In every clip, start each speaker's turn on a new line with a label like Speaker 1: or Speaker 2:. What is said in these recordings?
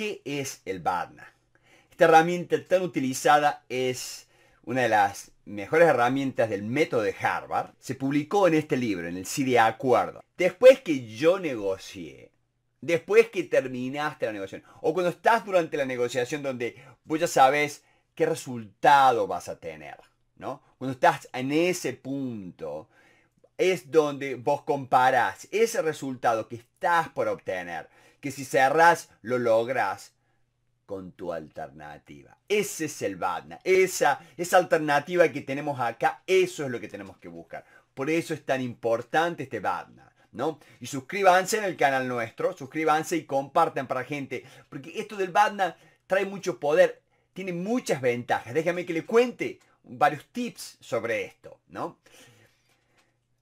Speaker 1: ¿Qué es el Badna? Esta herramienta tan utilizada es una de las mejores herramientas del método de Harvard. Se publicó en este libro, en el sí de acuerdo. Después que yo negocié, después que terminaste la negociación, o cuando estás durante la negociación donde vos ya sabes qué resultado vas a tener, ¿no? Cuando estás en ese punto, es donde vos comparás ese resultado que estás por obtener que si cerrás, lo logras con tu alternativa. Ese es el BADNA, esa, esa alternativa que tenemos acá, eso es lo que tenemos que buscar. Por eso es tan importante este BADNA. ¿No? Y suscríbanse en el canal nuestro, suscríbanse y compartan para gente, porque esto del BADNA trae mucho poder, tiene muchas ventajas. Déjame que le cuente varios tips sobre esto, ¿no?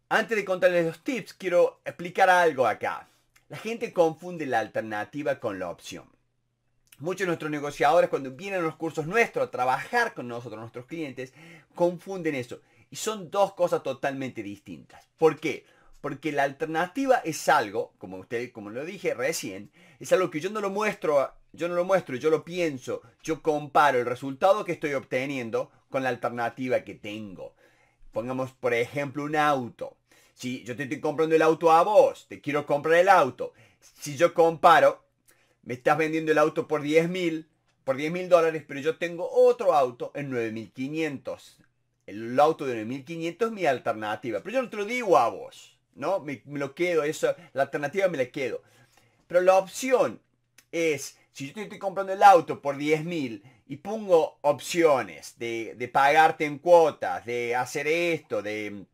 Speaker 1: Antes de contarles los tips, quiero explicar algo acá. La gente confunde la alternativa con la opción. Muchos de nuestros negociadores cuando vienen a los cursos nuestros a trabajar con nosotros, nuestros clientes, confunden eso. Y son dos cosas totalmente distintas. ¿Por qué? Porque la alternativa es algo, como usted, como lo dije recién, es algo que yo no lo muestro, yo no lo muestro, yo lo pienso, yo comparo el resultado que estoy obteniendo con la alternativa que tengo. Pongamos, por ejemplo, un auto. Si yo te estoy comprando el auto a vos, te quiero comprar el auto. Si yo comparo, me estás vendiendo el auto por 10 mil, por 10 mil dólares, pero yo tengo otro auto en 9500. El auto de 9500 es mi alternativa, pero yo no te lo digo a vos, ¿no? Me, lo quedo, eso, la alternativa me la quedo. Pero la opción es, si yo te estoy comprando el auto por 10 mil, y pongo opciones de, de, pagarte en cuotas, de hacer esto, de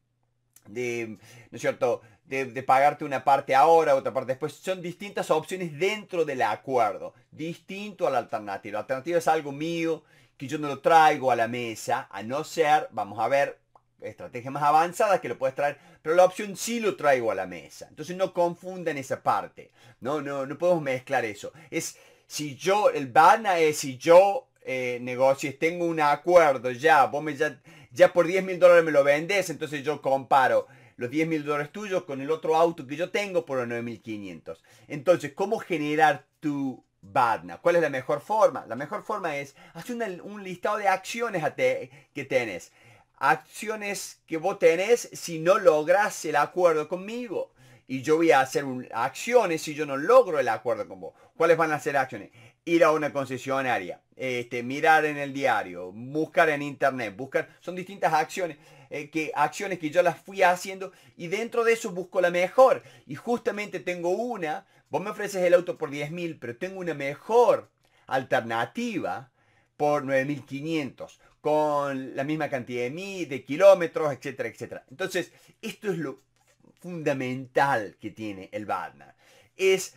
Speaker 1: de, es cierto?, de, pagarte una parte ahora, otra parte después. Son distintas opciones dentro del acuerdo, distinto a la alternativa. La alternativa es algo mío que yo no lo traigo a la mesa, a no ser, vamos a ver, estrategias más avanzadas que lo puedes traer, pero la opción sí lo traigo a la mesa. Entonces no confundan esa parte. No, no, no podemos mezclar eso. Es si yo, el BANA es si yo eh, tengo un acuerdo ya, vos me ya ya por 10 mil dólares me lo vendes, entonces yo comparo los 10 mil dólares tuyos con el otro auto que yo tengo por los 9.500. Entonces, ¿cómo generar tu BADNA? ¿Cuál es la mejor forma? La mejor forma es hacer un listado de acciones que tenés. Acciones que vos tenés si no logras el acuerdo conmigo y yo voy a hacer acciones si yo no logro el acuerdo con vos. ¿Cuáles van a ser acciones? Ir a una concesionaria, este, mirar en el diario, buscar en internet, buscar, son distintas acciones, eh, que, acciones que yo las fui haciendo y dentro de eso busco la mejor. Y justamente tengo una, vos me ofreces el auto por $10,000, pero tengo una mejor alternativa por 9500 con la misma cantidad de, mil, de kilómetros, etcétera, etcétera. Entonces, esto es lo fundamental que tiene el Batman. Es,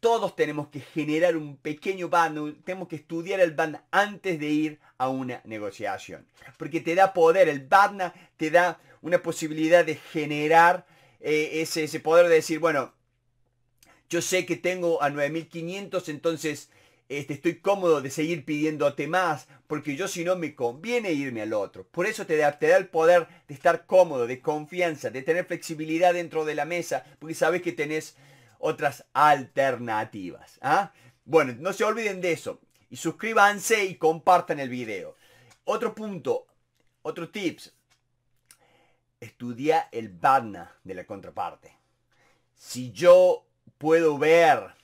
Speaker 1: todos tenemos que generar un pequeño Batman, tenemos que estudiar el Batman antes de ir a una negociación. Porque te da poder, el Batman te da una posibilidad de generar eh, ese, ese poder de decir, bueno, yo sé que tengo a 9500, entonces este, estoy cómodo de seguir pidiéndote más, porque yo si no me conviene irme al otro. Por eso te da, el poder de estar cómodo, de confianza, de tener flexibilidad dentro de la mesa, porque sabes que tenés otras alternativas. ¿ah? Bueno, no se olviden de eso. Y suscríbanse y compartan el video. Otro punto, otro tips. Estudia el badna de la contraparte. Si yo puedo ver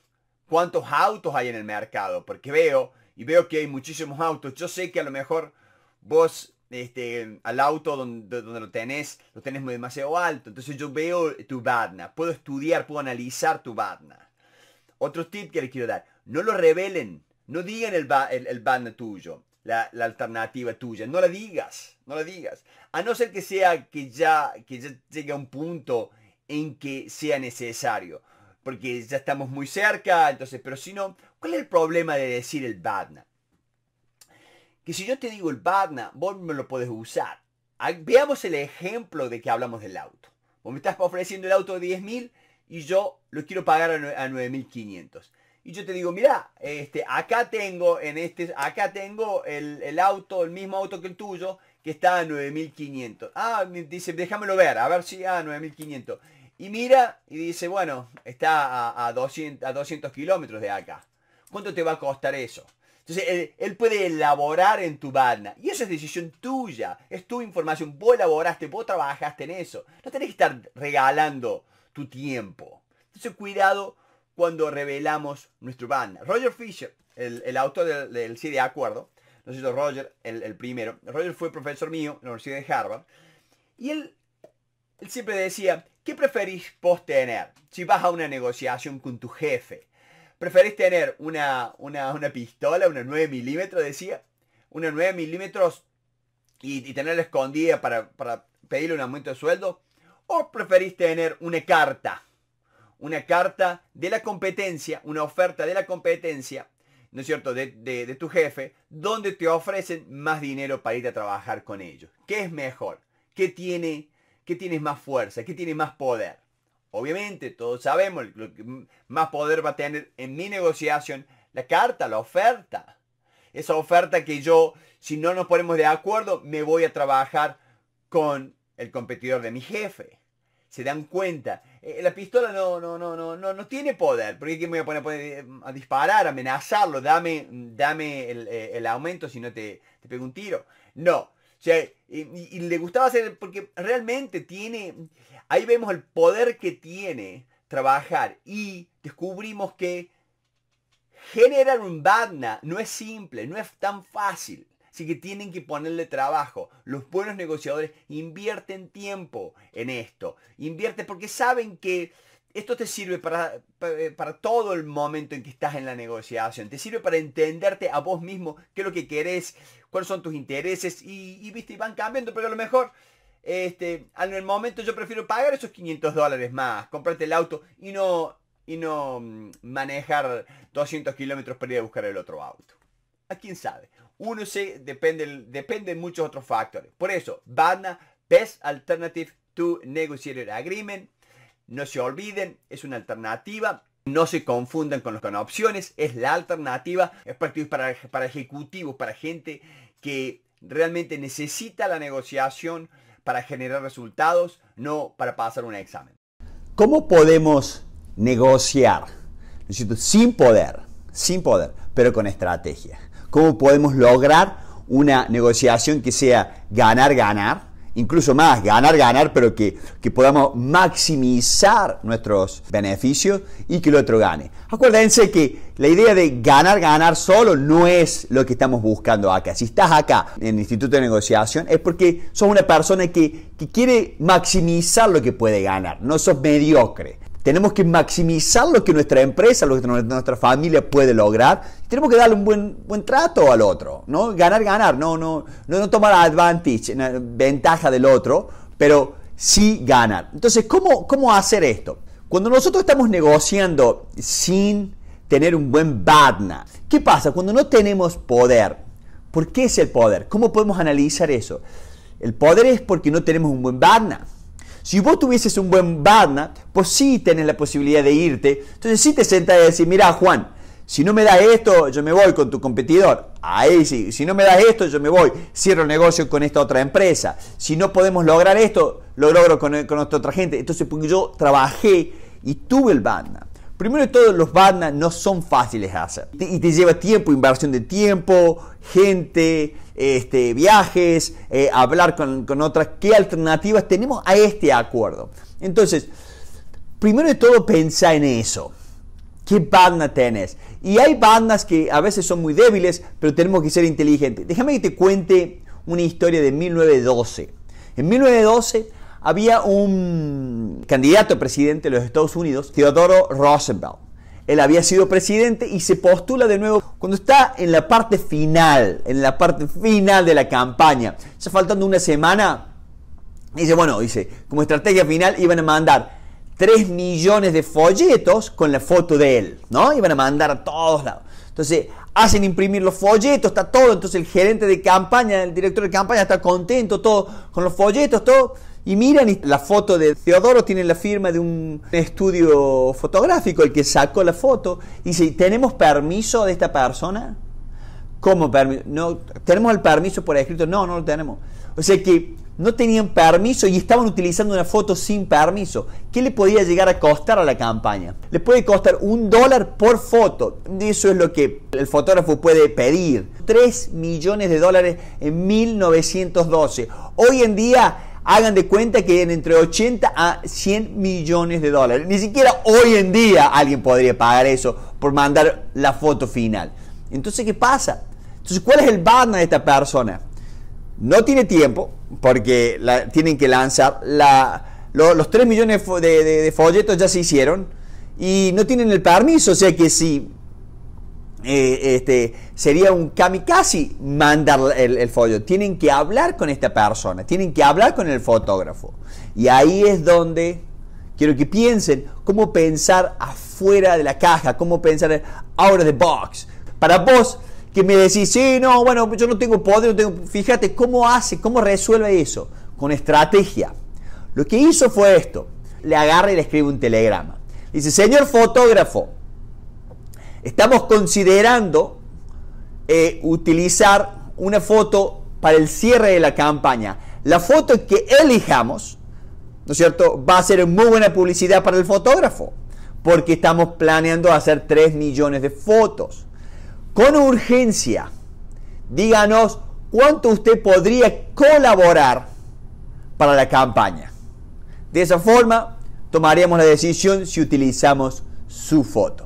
Speaker 1: cuántos autos hay en el mercado, porque veo y veo que hay muchísimos autos. Yo sé que a lo mejor vos este, al auto donde, lo tenés, lo tenés demasiado alto. Entonces yo veo tu badna, puedo estudiar, puedo analizar tu badna. Otro tip que le quiero dar, no lo revelen, no digan el, el, badna tuyo, la, alternativa tuya, no la digas, no la digas. A no ser que sea que ya, que ya llegue a un punto en que sea necesario porque ya estamos muy cerca, entonces, pero si no, ¿cuál es el problema de decir el Badna? Que si yo te digo el Badna, vos me lo podés usar. Veamos el ejemplo de que hablamos del auto. Vos me estás ofreciendo el auto de 10.000 y yo lo quiero pagar a 9.500. Y yo te digo, mira, este, acá tengo, en este, acá tengo el, auto, el mismo auto que el tuyo, que está a 9.500. Ah, dice, déjamelo ver, a ver si a ah, 9.500. Y mira y dice, bueno, está a, 200, a 200 kilómetros de acá. ¿Cuánto te va a costar eso? Entonces, él, puede elaborar en tu banda. Y eso es decisión tuya. Es tu información. Vos elaboraste, vos trabajaste en eso. No tenés que estar regalando tu tiempo. Entonces, cuidado cuando revelamos nuestro banner. Roger Fisher, el, autor del, del, Sí de Acuerdo, no sé si Roger, el, el primero. Roger fue profesor mío en la Universidad de Harvard. Y él él siempre decía, ¿qué preferís vos tener si vas a una negociación con tu jefe? ¿Preferís tener una, pistola, una 9 milímetros, decía? Una 9 milímetros y, tenerla escondida para, pedirle un aumento de sueldo. ¿O preferís tener una carta? Una carta de la competencia, una oferta de la competencia, ¿no es cierto?, de, de tu jefe, donde te ofrecen más dinero para ir a trabajar con ellos. ¿Qué es mejor? ¿Qué tiene ¿Qué tienes más fuerza? ¿Qué tiene más poder? Obviamente, todos sabemos, lo más poder va a tener en mi negociación la carta, la oferta. Esa oferta que yo, si no nos ponemos de acuerdo, me voy a trabajar con el competidor de mi jefe. Se dan cuenta. Eh, la pistola no, no, no, no, no, no tiene poder. Porque me voy a poner, eh, a, disparar, amenazarlo, dame, dame eh, el, aumento si no te, te pego un tiro. No, sea, y, y, le gustaba hacer, porque realmente tiene, ahí vemos el poder que tiene trabajar y descubrimos que generar un badna no es simple, no es tan fácil. Así que tienen que ponerle trabajo. Los buenos negociadores invierten tiempo en esto. Invierten porque saben que esto te sirve para, eh, para, todo el momento en que estás en la negociación. Te sirve para entenderte a vos mismo qué es lo que querés, cuáles son tus intereses y, viste, van cambiando, pero a lo mejor este, en el momento yo prefiero pagar esos 500 dólares más, comprarte el auto y no, y no mm, manejar 200 kilómetros para ir a buscar el otro auto. ¿A quién sabe? Uno se depende, depende de muchos otros factores. Por eso, BANA, Best Alternative to Negotiated Agreement, no se olviden, es una alternativa. No se confundan con, los, con opciones, es la alternativa. Es para, para ejecutivos, para gente que realmente necesita la negociación para generar resultados, no para pasar un examen. ¿Cómo podemos negociar? Sin poder, sin poder, pero con estrategia. ¿Cómo podemos lograr una negociación que sea ganar-ganar? incluso más, ganar, ganar, pero que, podamos maximizar nuestros beneficios y que el otro gane. Acuérdense que la idea de ganar, ganar solo no es lo que estamos buscando acá. Si estás acá en el Instituto de Negociación es porque sos una persona que, que quiere maximizar lo que puede ganar, no sos mediocre. Tenemos que maximizar lo que nuestra empresa, lo que nuestra familia puede lograr. Tenemos que darle un buen, buen trato al otro, ¿no? Ganar, ganar, no, no, no, tomar advantage, ventaja del otro, pero sí ganar. Entonces, ¿cómo, ¿cómo hacer esto? Cuando nosotros estamos negociando sin tener un buen badna, ¿qué pasa? Cuando no tenemos poder, ¿por qué es el poder? ¿Cómo podemos analizar eso? El poder es porque no tenemos un buen badna. Si vos tuvieses un buen Badna, pues sí tenés la posibilidad de irte. Entonces sí te sentas y decís, mira Juan, si no me das esto, yo me voy con tu competidor. Ahí sí, si no me das esto, yo me voy. Cierro negocio con esta otra empresa. Si no podemos lograr esto, lo logro con, eh, con otra gente. Entonces, porque yo trabajé y tuve el Badna. Primero de todo, los Badna no son fáciles de hacer. Y te lleva tiempo, inversión de tiempo, gente, este, viajes, eh, hablar con, otras, qué alternativas tenemos a este acuerdo. Entonces, primero de todo, pensar en eso. ¿Qué banda tenés? Y hay bandas que a veces son muy débiles, pero tenemos que ser inteligentes. Déjame que te cuente una historia de 1912. En 1912 había un candidato a presidente de los Estados Unidos, Teodoro Roosevelt. Él había sido presidente y se postula de nuevo cuando está en la parte final, en la parte final de la campaña. Ya faltando una semana, dice, bueno, dice, como estrategia final iban a mandar 3 millones de folletos con la foto de él, ¿no? Iban a mandar a todos lados. Entonces, hacen imprimir los folletos, está todo. Entonces, el gerente de campaña, el director de campaña está contento, todo, con los folletos, todo. Y miran la foto de Teodoro, tiene la firma de un estudio fotográfico, el que sacó la foto. Y dice, ¿tenemos permiso de esta persona? ¿Cómo permiso? No, ¿Tenemos el permiso por escrito? No, no lo tenemos. O sea que no tenían permiso y estaban utilizando una foto sin permiso. ¿Qué le podía llegar a costar a la campaña? Le puede costar un dólar por foto. Eso es lo que el fotógrafo puede pedir. 3 millones de dólares en 1912. Hoy en día hagan de cuenta que en entre 80 a 100 millones de dólares. Ni siquiera hoy en día alguien podría pagar eso por mandar la foto final. Entonces, ¿qué pasa? Entonces, ¿cuál es el banner de esta persona? No tiene tiempo porque la, tienen que lanzar los 3 millones de folletos ya se hicieron y no tienen el permiso, o sea que si eh, este, sería un kamikaze mandar el, el, folio. Tienen que hablar con esta persona, tienen que hablar con el fotógrafo. Y ahí es donde quiero que piensen cómo pensar afuera de la caja, cómo pensar out of the box. Para vos que me decís, sí, no, bueno, yo no tengo poder, Fíjate cómo hace, cómo resuelve eso, con estrategia. Lo que hizo fue esto, le agarra y le escribe un telegrama. Dice, señor fotógrafo, Estamos considerando eh, utilizar una foto para el cierre de la campaña. La foto que elijamos, ¿no es cierto?, va a ser muy buena publicidad para el fotógrafo, porque estamos planeando hacer 3 millones de fotos. Con urgencia, díganos cuánto usted podría colaborar para la campaña. De esa forma, tomaríamos la decisión si utilizamos su foto.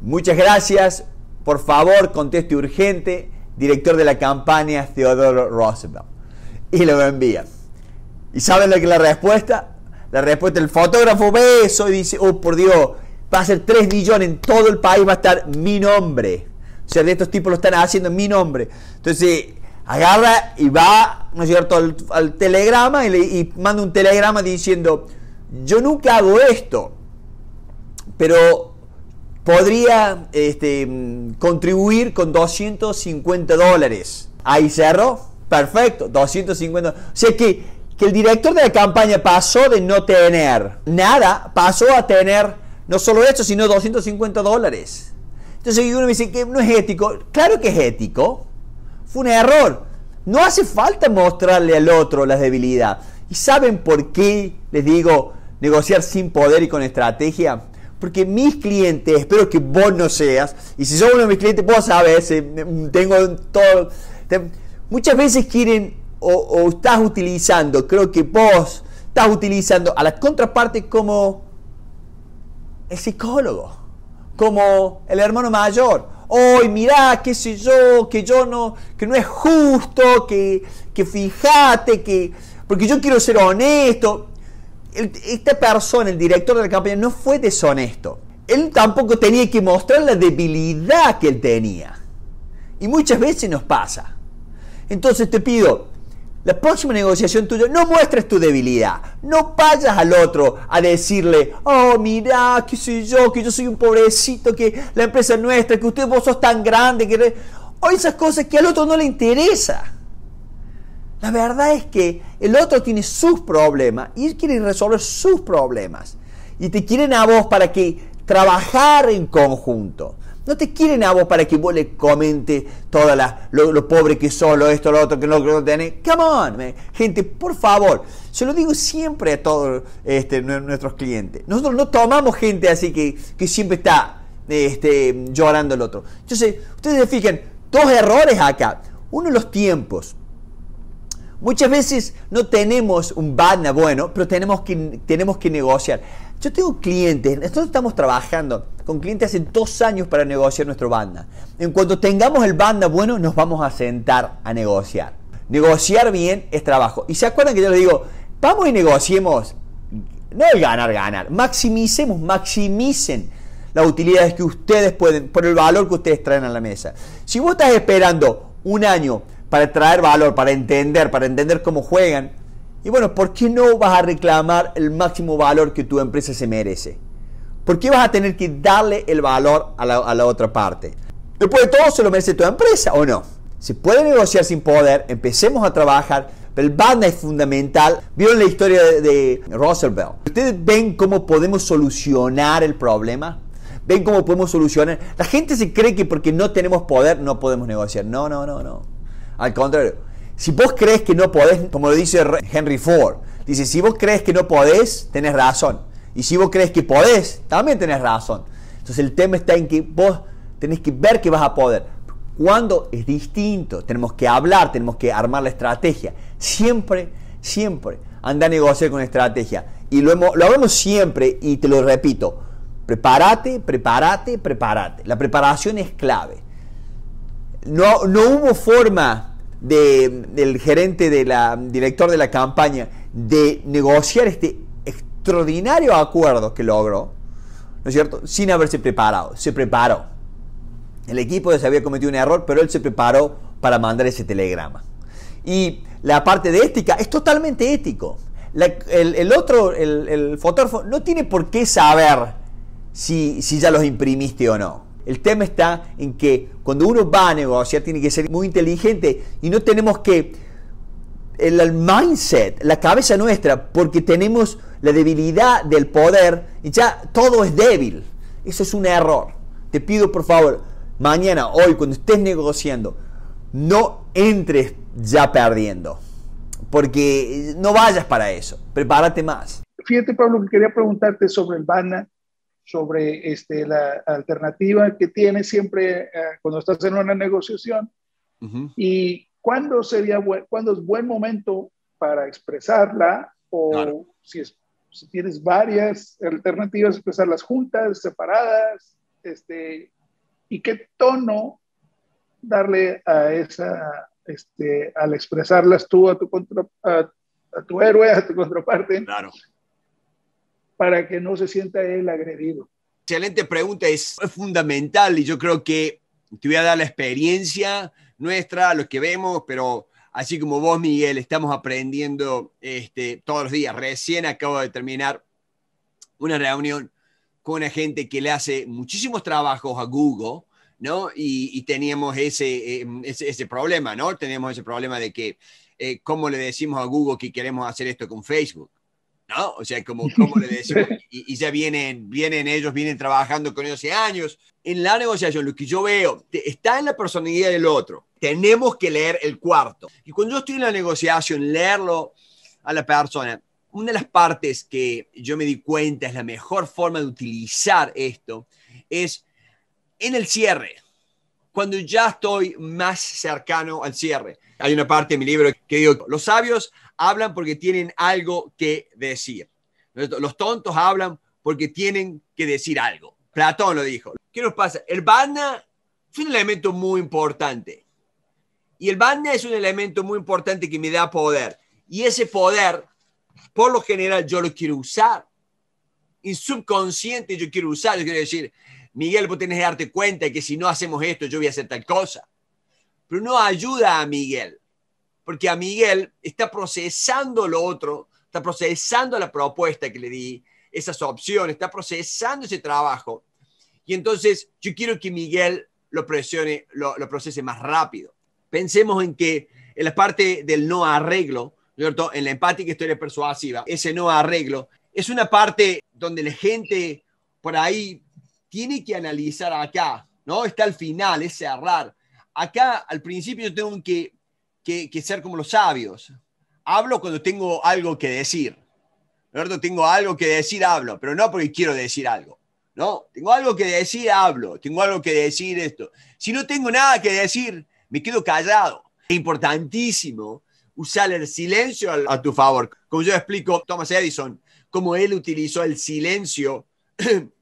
Speaker 1: Muchas gracias. Por favor, conteste urgente, director de la campaña Theodore Roosevelt. Y lo envía. ¿Y saben lo que la respuesta? La respuesta el fotógrafo ve y dice, oh por Dios, va a ser 3 millones en todo el país, va a estar mi nombre. O sea, de estos tipos lo están haciendo en mi nombre. Entonces, agarra y va, ¿no es cierto?, al, telegrama y, y manda un telegrama diciendo, yo nunca hago esto, pero podría este, contribuir con 250 dólares. Ahí cerró, perfecto, 250. O sea que, que el director de la campaña pasó de no tener nada, pasó a tener no solo eso, sino 250 dólares. Entonces uno me dice que no es ético. Claro que es ético. Fue un error. No hace falta mostrarle al otro la debilidad, ¿Y saben por qué les digo negociar sin poder y con estrategia? porque mis clientes, espero que vos no seas, y si sos uno de mis clientes, vos sabes, eh, tengo todo. muchas veces quieren o, estás utilizando, creo que vos estás utilizando a la contraparte como el psicólogo, como el hermano mayor. Hoy, mirá, qué sé yo, que yo no, que no es justo, que, que fíjate, que. Porque yo quiero ser honesto esta persona, el director de la campaña, no fue deshonesto. Él tampoco tenía que mostrar la debilidad que él tenía. Y muchas veces nos pasa. Entonces te pido, la próxima negociación tuya, no muestres tu debilidad. No vayas al otro a decirle, oh, mira, que soy yo, que yo soy un pobrecito, que la empresa es nuestra, que usted vos sos tan grande, que... O esas cosas que al otro no le interesa. La verdad es que el otro tiene sus problemas y él quiere resolver sus problemas. Y te quieren a vos para que trabajar en conjunto. No te quieren a vos para que vos le comente todas las lo, pobre que son esto, lo otro, que no, que no Come on, gente, por favor. Se lo digo siempre a todos este, nuestros clientes. Nosotros no tomamos gente así que, siempre está este, llorando el otro. Entonces, ustedes se fijan, dos errores acá. Uno, los tiempos. Muchas veces no tenemos un Banda bueno, pero tenemos que, tenemos que negociar. Yo tengo clientes, nosotros estamos trabajando con clientes hace dos años para negociar nuestro Banda. En cuanto tengamos el Banda bueno, nos vamos a sentar a negociar. Negociar bien es trabajo. Y se acuerdan que yo les digo, vamos y negociemos. No el ganar, ganar. Maximicemos, maximicen las utilidades que ustedes pueden, por el valor que ustedes traen a la mesa. Si vos estás esperando un año para traer valor, para entender, para entender cómo juegan. Y bueno, ¿por qué no vas a reclamar el máximo valor que tu empresa se merece? ¿Por qué vas a tener que darle el valor a la, otra parte? Después de todo, se lo merece tu empresa o no. Se puede negociar sin poder, empecemos a trabajar, pero el banda es fundamental. Vieron la historia de, de Roosevelt. ¿Ustedes ven cómo podemos solucionar el problema? ¿Ven cómo podemos solucionar? La gente se cree que porque no tenemos poder no podemos negociar. No, no, no, no. Al contrario, si vos crees que no podés, como lo dice Henry Ford, dice, si vos crees que no podés, tenés razón. Y si vos crees que podés, también tenés razón. Entonces el tema está en que vos tenés que ver que vas a poder. Cuando es distinto, tenemos que hablar, tenemos que armar la estrategia. Siempre, siempre anda a negociar con estrategia. Y lo, hemos, lo hablamos siempre y te lo repito. Prepárate, prepárate, prepárate. La preparación es clave. No, no hubo forma del gerente, del director de la campaña, de negociar este extraordinario acuerdo que logró, ¿no es cierto?, sin haberse preparado, se preparó. El equipo ya se había cometido un error, pero él se preparó para mandar ese telegrama. Y la parte de ética es totalmente ético. el, otro, el, fotógrafo, no tiene por qué saber si ya los imprimiste o no. El tema está en que cuando uno va a negociar tiene que ser muy inteligente y no tenemos que el, mindset, la cabeza nuestra, porque tenemos la debilidad del poder y ya todo es débil. Eso es un error. Te pido por favor, mañana, hoy, cuando estés negociando, no entres ya perdiendo, porque no vayas para eso. Prepárate más.
Speaker 2: Fíjate, Pablo, que quería preguntarte sobre el BANA sobre este, la alternativa que tienes siempre eh, cuando estás en una negociación y cuándo sería cuándo es buen momento para expresarla o si, tienes varias alternativas expresarlas juntas, separadas, este, y qué tono darle a esa este, al expresarlas tú a tu contra, a tu héroe, a
Speaker 1: tu contraparte. Claro
Speaker 2: para que no se sienta él
Speaker 1: agredido. Excelente pregunta, es, fundamental y yo creo que te voy a dar la experiencia nuestra, los que vemos, pero así como vos, Miguel, estamos aprendiendo este, todos los días. Recién acabo de terminar una reunión con una gente que le hace muchísimos trabajos a Google, ¿no? Y, teníamos em, ese, ese, problema, ¿no? Tenemos ese problema de que, eh, ¿cómo le decimos a Google que queremos hacer esto con Facebook? ¿no? O sea, como, le decimos, y, ya vienen, vienen ellos, vienen trabajando con ellos hace años. En la negociación, lo que yo veo está en la personalidad del otro. Tenemos que leer el cuarto. Y cuando yo estoy en la negociación, leerlo a la persona, una de las partes que yo me di cuenta es la mejor forma de utilizar esto es en el cierre, cuando ya estoy más cercano al cierre. Hay una parte de mi libro que digo, los sabios hablan porque tienen algo que decir. Los tontos hablan porque tienen que decir algo. Platón lo dijo. ¿Qué nos pasa? El banda es un elemento muy importante. Y el banda es un elemento muy importante que me da poder. Y ese poder, por lo general, yo lo quiero usar. Y subconsciente yo quiero usar. Yo quiero decir, Miguel, vos tenés que darte cuenta que si no hacemos esto, yo voy a hacer tal cosa. Pero no ayuda a Miguel porque a Miguel está procesando lo otro, está procesando la propuesta que le di, esas opciones, está procesando ese trabajo. Y entonces yo quiero que Miguel lo, presione, lo, procese más rápido. Pensemos en que en la parte del no arreglo, ¿cierto? en la empática historia persuasiva, ese no arreglo es una parte donde la gente por ahí tiene que analizar acá, ¿no? Está al final, es cerrar. Acá al principio yo tengo que que, ser como los sabios. Hablo cuando tengo algo que decir. tengo algo que decir, hablo, pero no porque quiero decir algo. No, tengo algo que decir, hablo, tengo algo que decir esto. Si no tengo nada que decir, me quedo callado. Es importantísimo usar el silencio a tu favor. Como yo explico, Thomas Edison, cómo él utilizó el silencio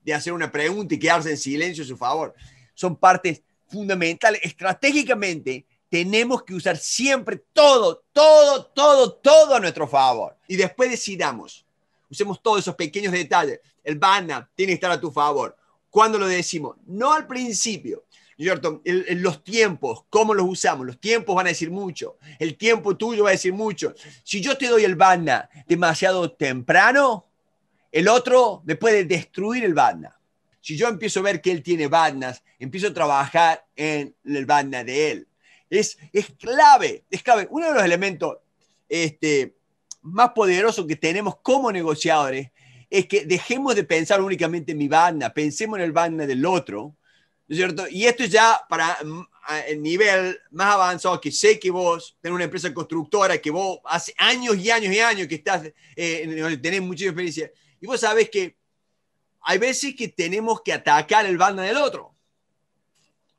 Speaker 1: de hacer una pregunta y quedarse en silencio a su favor. Son partes fundamentales estratégicamente tenemos que usar siempre todo, todo, todo, todo a nuestro favor. Y después decidamos. Usemos todos esos pequeños detalles. El banner tiene que estar a tu favor. ¿Cuándo lo decimos? No al principio. En los tiempos, cómo los usamos, los tiempos van a decir mucho, el tiempo tuyo va a decir mucho. Si yo te doy el banner demasiado temprano, el otro me puede destruir el banner. Si yo empiezo a ver que él tiene bandas, empiezo a trabajar en el banda de él es, es clave, es clave. Uno de los elementos este, más poderosos que tenemos como negociadores es que dejemos de pensar únicamente en mi banda, pensemos en el banda del otro, ¿no es cierto? Y esto ya para mm, el nivel más avanzado, que sé que vos tenés una empresa constructora, que vos hace años y años y años que estás, eh, tenés mucha experiencia, y vos sabés que hay veces que tenemos que atacar el banda del otro.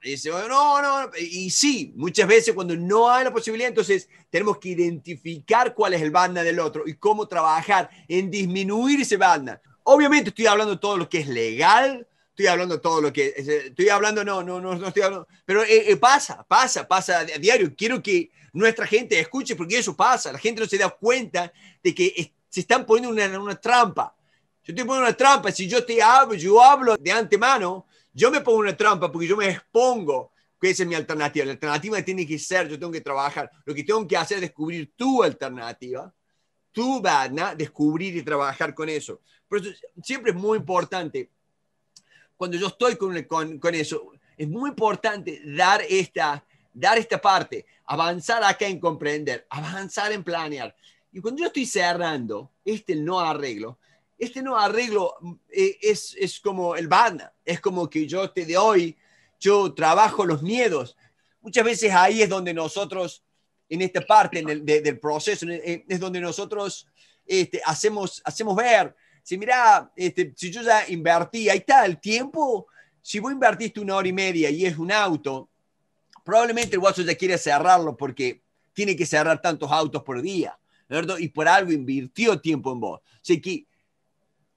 Speaker 1: Y oh, no, no, y sí, muchas veces cuando no hay la posibilidad, entonces tenemos que identificar cuál es el banda del otro y cómo trabajar en disminuir ese banda. Obviamente estoy hablando de todo lo que es legal, estoy hablando de todo lo que eh, estoy hablando, no, no, no, estoy hablando, pero eh, eh, pasa, pasa, pasa a diario. Quiero que nuestra gente escuche porque eso pasa, la gente no se da cuenta de que se están poniendo una, una trampa. Yo estoy poniendo una trampa, si yo te hablo, yo hablo de antemano, yo me pongo una trampa porque yo me expongo que esa es mi alternativa. La alternativa tiene que ser, yo tengo que trabajar. Lo que tengo que hacer es descubrir tu alternativa, Tú tu a descubrir y trabajar con eso. Por eso siempre es muy importante, cuando yo estoy con, con, con eso, es muy importante dar esta, dar esta parte, avanzar acá en comprender, avanzar en planear. Y cuando yo estoy cerrando este no arreglo, este no arreglo mm, eh, es, es, como el van. es como que yo te de hoy, yo trabajo los miedos. Muchas veces ahí es donde nosotros, en esta parte del proceso, es donde nosotros este, hacemos, hacemos ver, si mira, este, si yo ya invertí, ahí está el tiempo, si vos invertiste una hora y media y es un auto, probablemente el guaso ya quiere cerrarlo porque tiene que cerrar tantos autos por día, ¿verdad? Y por algo invirtió tiempo en vos. Así que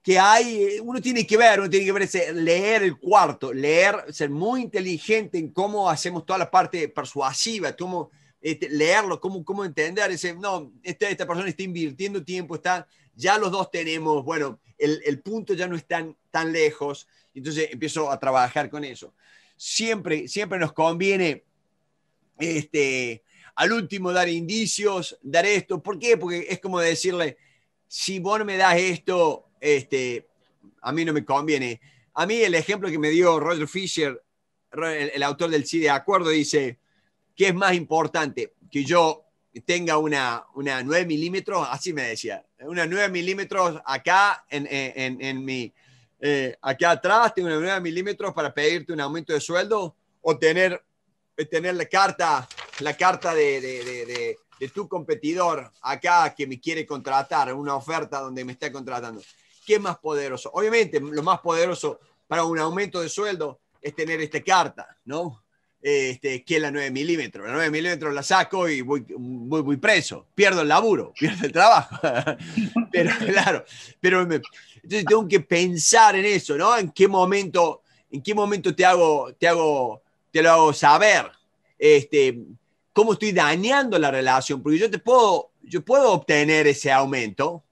Speaker 1: que hay, uno tiene que ver, uno tiene que ver ese, leer el cuarto, leer, ser muy inteligente en cómo hacemos toda la parte persuasiva, cómo este, leerlo, cómo, cómo entender, ese, no, este, esta, persona está invirtiendo tiempo, está, ya los dos tenemos, bueno, el, punto ya no está tan, lejos, entonces empiezo a trabajar con eso. Siempre, siempre nos conviene, este, al último dar indicios, dar esto, ¿por qué? Porque es como decirle, si vos no me das esto, este, a mí no me conviene. A mí el ejemplo que me dio Roger Fisher, el, autor del sí de acuerdo, dice, ¿qué es más importante? Que yo tenga una, una 9 milímetros, así me decía, una 9 milímetros acá en, en, en mi, eh, acá atrás, tengo una 9 milímetros para pedirte un aumento de sueldo o tener, eh, tener la carta, la carta de, de, de, de tu competidor acá que me quiere contratar, una oferta donde me está contratando. ¿Qué más poderoso? Obviamente, lo más poderoso para un aumento de sueldo es tener esta carta, ¿no? Este, que es la 9 milímetros. La 9 milímetros la saco y voy, muy preso. Pierdo el laburo, pierdo el trabajo. pero claro, pero entonces tengo que pensar en eso, ¿no? En qué momento, en qué momento te hago, te hago, te lo hago saber. Este, cómo estoy dañando la relación, porque yo te puedo, yo puedo obtener ese aumento,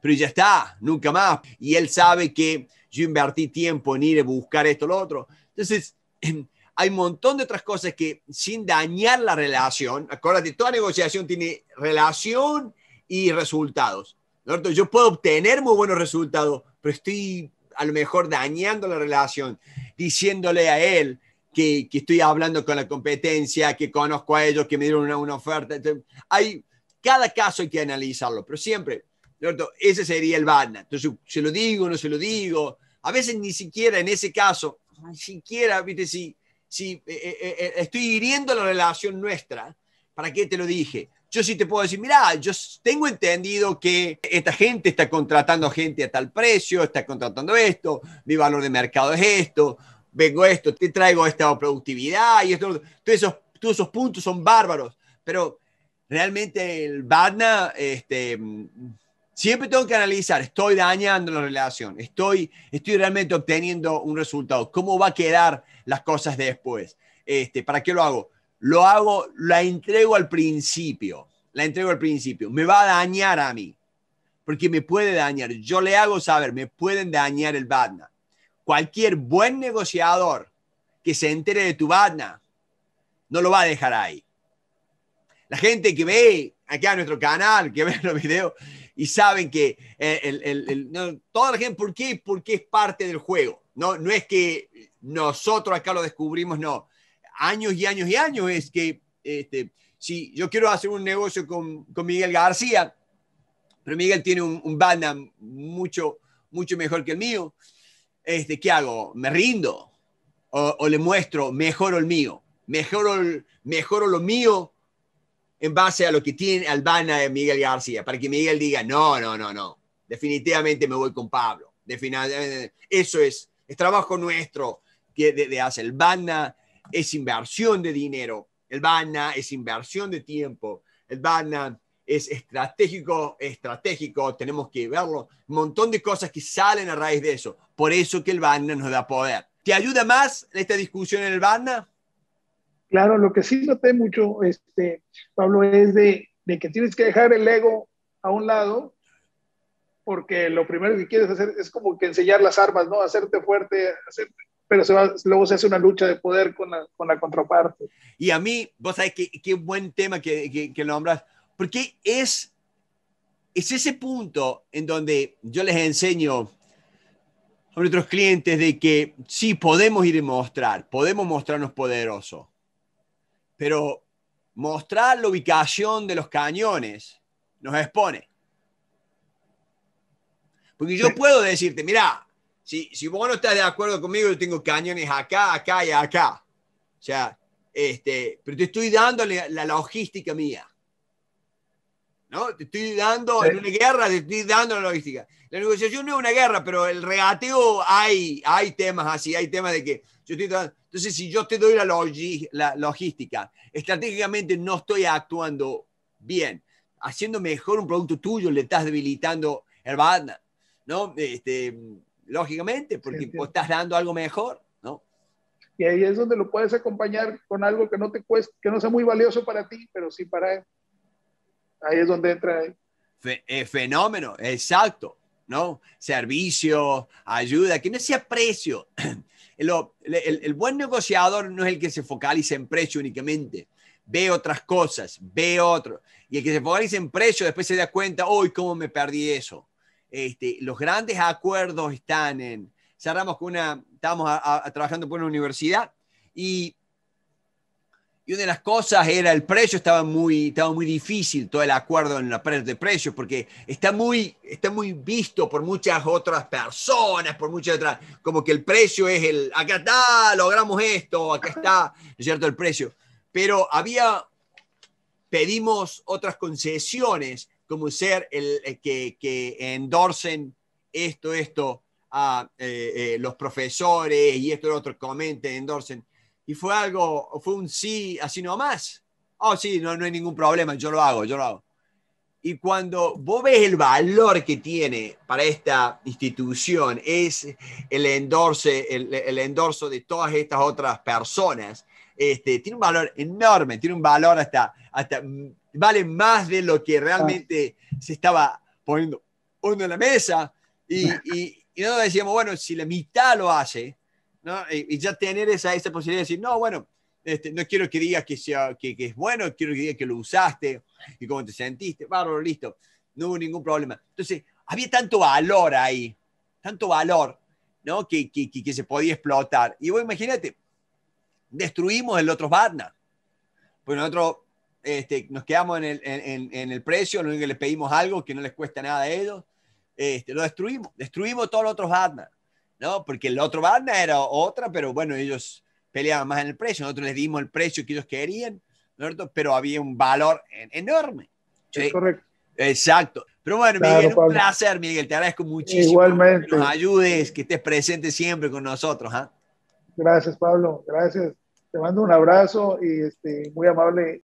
Speaker 1: pero ya está, nunca más. Y él sabe que yo invertí tiempo en ir a buscar esto, o lo otro. Entonces, hay un montón de otras cosas que sin dañar la relación, acuérdate, toda negociación tiene relación y resultados. ¿no? Yo puedo obtener muy buenos resultados, pero estoy a lo mejor dañando la relación, diciéndole a él que, que estoy hablando con la competencia, que conozco a ellos, que me dieron una, oferta. hay, cada caso hay que analizarlo, pero siempre ese sería el Batna. Entonces, se lo digo, no se lo digo. A veces ni siquiera en ese caso, ni siquiera, viste, si, si eh, eh, eh, estoy hiriendo la relación nuestra, ¿para qué te lo dije? Yo sí te puedo decir, mira, yo tengo entendido que esta gente está contratando gente a tal precio, está contratando esto, mi valor de mercado es esto, vengo esto, te traigo esta productividad y esto. Todos esos, todos esos puntos son bárbaros, pero realmente el BADNA este, mm, Siempre tengo que analizar, estoy dañando la relación, estoy, estoy realmente obteniendo un resultado, cómo va a quedar las cosas después. Este, ¿Para qué lo hago? Lo hago, la entrego al principio, la entrego al principio, me va a dañar a mí, porque me puede dañar, yo le hago saber, me pueden dañar el BADNA. Cualquier buen negociador que se entere de tu BADNA, no lo va a dejar ahí la gente que ve acá a nuestro canal, que ve los videos y saben que eh, toda la gente, ¿por qué? Porque es parte del juego. No, no es que nosotros acá lo descubrimos, no. Años y años y años es que este, si yo quiero hacer un negocio con, Miguel García, pero Miguel tiene un, un banda mucho, mucho mejor que el mío, este, ¿qué hago? ¿Me rindo? O, le muestro, mejoro el mío, mejoro, mejoro lo mío en base a lo que tiene Albana y Miguel García, para que Miguel diga, no, no, no, no, definitivamente me voy con Pablo. eso es, es trabajo nuestro que de, de hace Albana, es inversión de dinero, El Albana es inversión de tiempo, El Albana es estratégico, estratégico, tenemos que verlo, un montón de cosas que salen a raíz de eso, por eso que el Albana nos da poder. ¿Te ayuda más esta discusión en Albana? Claro,
Speaker 2: lo que sí noté mucho, este, Pablo, es de, que tienes que dejar el ego a un lado, porque lo primero que quieres hacer es como que enseñar las armas, ¿no? Hacerte fuerte, pero luego se hace una lucha de poder
Speaker 1: con la, contraparte. Y a mí, vos sabés qué, buen tema que, que, nombras, porque es, es ese punto en donde yo les enseño a nuestros clientes de que sí podemos ir y mostrar, podemos mostrarnos poderosos, pero mostrar la ubicación de los cañones nos expone. Porque yo puedo decirte, mira, si, si vos no estás de acuerdo conmigo, yo tengo cañones acá, acá y acá. O sea, este, pero te estoy dando la logística mía. ¿no? Te estoy dando, en una guerra te estoy dando la logística. La negociación no es una guerra, pero el regateo hay, hay temas así, hay temas de que yo estoy dando, Entonces, si yo te doy la, la logística, estratégicamente no estoy actuando bien. Haciendo mejor un producto tuyo le estás debilitando el ¿no? Este, lógicamente, porque estás dando algo mejor, ¿no?
Speaker 2: Y ahí es donde lo puedes acompañar con algo que no te cueste, que no sea muy valioso para ti, pero sí para él. Ahí es donde entra. el
Speaker 1: eh, fenómeno, exacto, ¿no? Servicio, ayuda, que no sea precio. El, buen negociador no es el que se focaliza en precio únicamente. Ve otras cosas, ve otro. Y el que se focaliza en precio después se da cuenta, hoy cómo me perdí eso. Este, los grandes acuerdos están en, cerramos con una, estamos trabajando por una universidad y y una de las cosas era el precio, estaba muy, estaba muy difícil todo el acuerdo en la de precios, porque está muy, está muy visto por muchas otras personas, por muchas otras, como que el precio es el, acá está, logramos esto, acá está, es cierto? El precio. Pero había, pedimos otras concesiones, como ser el, eh, que, que endorsen esto, esto, a eh, eh, los profesores y esto y lo otro, comenten, endorsen y fue algo, fue un sí así nomás. Oh, sí, no, no hay ningún problema, yo lo hago, yo lo hago. Y cuando vos ves el valor que tiene para esta institución, es el endorse, el, endorso de todas estas otras personas, este, tiene un valor enorme, tiene un valor hasta, hasta vale más de lo que realmente se estaba poniendo uno en la mesa. Y, y, y nosotros decíamos, bueno, si la mitad lo hace, y, ya tener esa, esa posibilidad de decir, no, bueno, este, no quiero que digas que, sea, que, es bueno, quiero que digas que lo usaste y cómo te sentiste, bárbaro, listo, no hubo ningún problema. Entonces, había tanto valor ahí, tanto valor, ¿no? Que, que, se podía explotar. Y vos imagínate, destruimos el otro Barna. Pues nosotros este, nos quedamos en el, precio, lo único que le pedimos algo que no les cuesta nada a ellos, este, lo destruimos, destruimos todos los otros Batman. ¿no? Porque el otro banda era otra, pero bueno, ellos peleaban más en el precio, nosotros les dimos el precio que ellos querían, ¿no? Pero había un valor enorme. correcto. Exacto. Pero bueno, Miguel, un placer, Miguel, te agradezco muchísimo. Igualmente. Que nos ayudes, que estés presente siempre con nosotros. ¿ah?
Speaker 2: Gracias, Pablo, gracias. Te mando un abrazo y este, muy amable